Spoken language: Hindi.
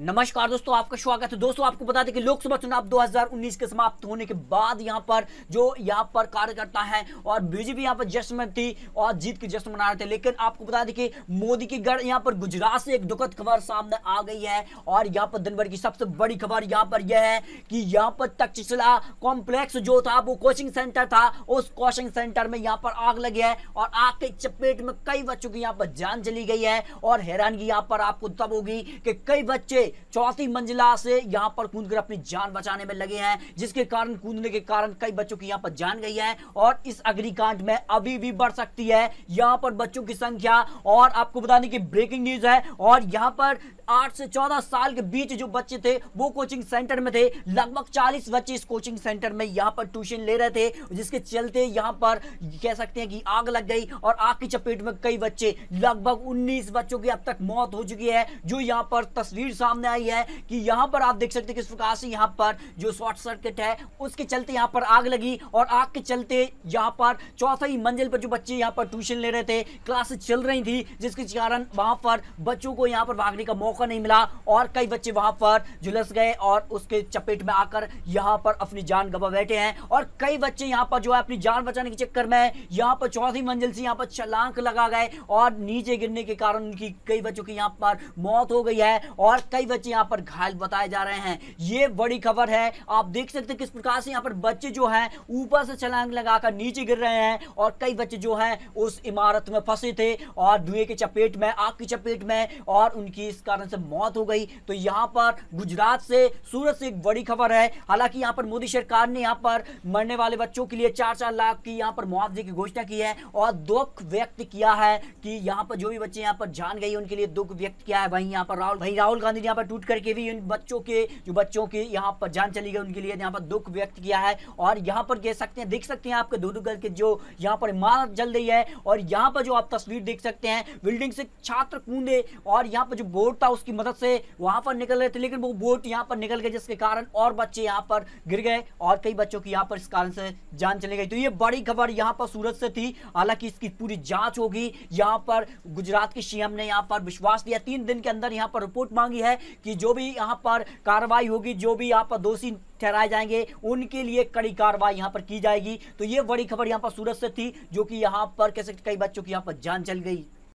नमस्कार दोस्तों आपका स्वागत है दोस्तों आपको बता दें कि लोकसभा चुनाव 2019 के समाप्त होने के बाद यहां पर जो यहां पर कार्यकर्ता हैं और बीजेपी यहां पर जश्न में थी और जीत के जश्न मना रहे थे लेकिन आपको बता दें कि मोदी की गढ़ यहां पर गुजरात से एक दुखद खबर सामने आ गई है और यहां पर दिन की सबसे बड़ी खबर यहाँ पर यह है कि यहाँ पर तक्षशिला कॉम्प्लेक्स जो था वो कोचिंग सेंटर था उस कोचिंग सेंटर में यहाँ पर आग लगी है और आग के चपेट में कई बच्चों की यहाँ पर जान चली गई है और हैरानगी यहाँ पर आपको तब होगी कि कई बच्चे चौथी मंजिला से यहाँ पर कूद कर अपनी जान बचाने में लगे हैं जिसके कारण कूदने के कारण कई बच्चों की यहाँ पर जान गई है और इस अग्निकांड में अभी भी बढ़ सकती है यहाँ पर बच्चों की संख्या और आपको बता दें कि ब्रेकिंग न्यूज है और यहाँ पर आठ से चौदह साल के बीच जो बच्चे थे वो कोचिंग सेंटर में थे लगभग चालीस बच्चे इस कोचिंग सेंटर में यहाँ पर ट्यूशन ले रहे थे जिसके चलते यहाँ पर कह सकते हैं कि आग लग गई और आग की चपेट में कई बच्चे लगभग उन्नीस बच्चों की अब तक मौत हो चुकी है जो यहाँ पर तस्वीर सामने सामने आई है कि यहां पर आप देख सकते हैं किस प्रकार से यहां पर जो शॉर्ट सर्किट है उसके चलते यहां पर आग लगी और आग के चलते यहां पर चौथा ही मंजिल पर जो बच्चे यहां पर ट्यूशन ले रहे थे क्लास चल रही थी जिसके कारण वहां पर बच्चों को यहां पर भागने का मौका नहीं मिला और कई बच्चे वहां पर झुलस गए और उसके चपेट में आकर यहां पर अपनी जान गवा बैठे हैं और कई बच्चे यहां पर जो है अपनी जान बचाने के चक्कर में यहां पर चौथी मंजिल से यहां पर छलांक लगा गए और नीचे गिरने के कारण उनकी कई बच्चों की यहां पर मौत हो गई है और कई कई बच्चे यहाँ पर घायल बताए जा रहे हैं ये बड़ी खबर है आप देख सकते हैं किस प्रकार से यहाँ पर बच्चे जो हैं ऊपर से छलांग लगाकर नीचे गिर रहे हैं और कई बच्चे जो हैं उस इमारत में फंसे थे और धुएं के चपेट में आग की चपेट में और उनकी इस कारण से मौत हो गई तो यहाँ पर गुजरात से सूरत से एक बड़ी खबर है हालांकि यहाँ पर मोदी सरकार ने यहाँ पर मरने वाले बच्चों के लिए चार चार लाख की यहाँ पर मुआवजे की घोषणा की है और दुख व्यक्त किया है कि यहाँ पर जो भी बच्चे यहाँ पर जान गई उनके लिए दुख व्यक्त किया है वहीं यहाँ पर राहुल भाई राहुल गांधी ने यहाँ पर टूट करके भी उन बच्चों के जो बच्चों की यहाँ पर जान चली गई उनके लिए यहाँ पर दुख व्यक्त किया है और यहाँ पर कह सकते हैं देख सकते हैं आपके दो दुख के जो यहाँ पर इमारत जल रही है और यहाँ पर जो आप तस्वीर देख सकते हैं बिल्डिंग से छात्र कूदे और यहाँ पर जो बोर्ड था उसकी मदद से वहाँ पर निकल रहे थे लेकिन वो बोर्ड यहाँ पर निकल गए जिसके कारण और बच्चे यहाँ पर गिर गए और कई बच्चों की यहाँ पर इस कारण से जान चली गई तो ये बड़ी खबर यहाँ पर सूरत से थी हालांकि इसकी पूरी जाँच होगी यहाँ पर गुजरात के सीएम ने यहाँ पर विश्वास दिया तीन दिन के अंदर यहाँ पर रिपोर्ट मांगी है कि जो भी यहाँ पर कार्रवाई होगी जो भी यहाँ पर दोषी ठहराए जाएंगे उनके लिए कड़ी कार्रवाई यहाँ पर की जाएगी तो ये बड़ी खबर यहाँ पर सूरत से थी जो कि यहाँ पर कह सकते कई बच्चों की यहाँ पर जान चल गई